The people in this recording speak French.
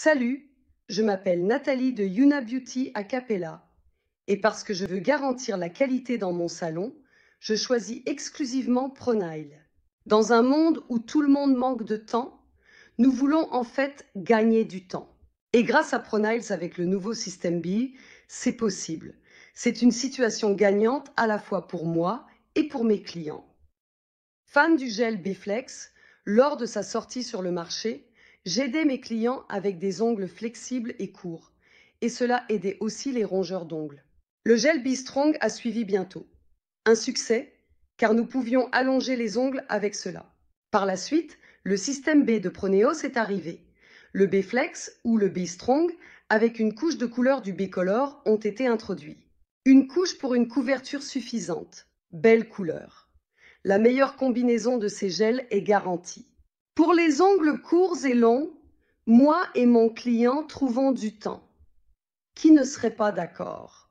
Salut, je m'appelle Nathalie de Yuna Beauty à Capella. Et parce que je veux garantir la qualité dans mon salon, je choisis exclusivement Pronile. Dans un monde où tout le monde manque de temps, nous voulons en fait gagner du temps. Et grâce à Pronails avec le nouveau système B, c'est possible. C'est une situation gagnante à la fois pour moi et pour mes clients. Fan du gel Biflex, lors de sa sortie sur le marché, J'aidais mes clients avec des ongles flexibles et courts, et cela aidait aussi les rongeurs d'ongles. Le gel Strong a suivi bientôt. Un succès, car nous pouvions allonger les ongles avec cela. Par la suite, le système B de Proneos est arrivé. Le B-Flex ou le B-Strong, avec une couche de couleur du B-Color, ont été introduits. Une couche pour une couverture suffisante. Belle couleur. La meilleure combinaison de ces gels est garantie. Pour les ongles courts et longs, moi et mon client trouvons du temps. Qui ne serait pas d'accord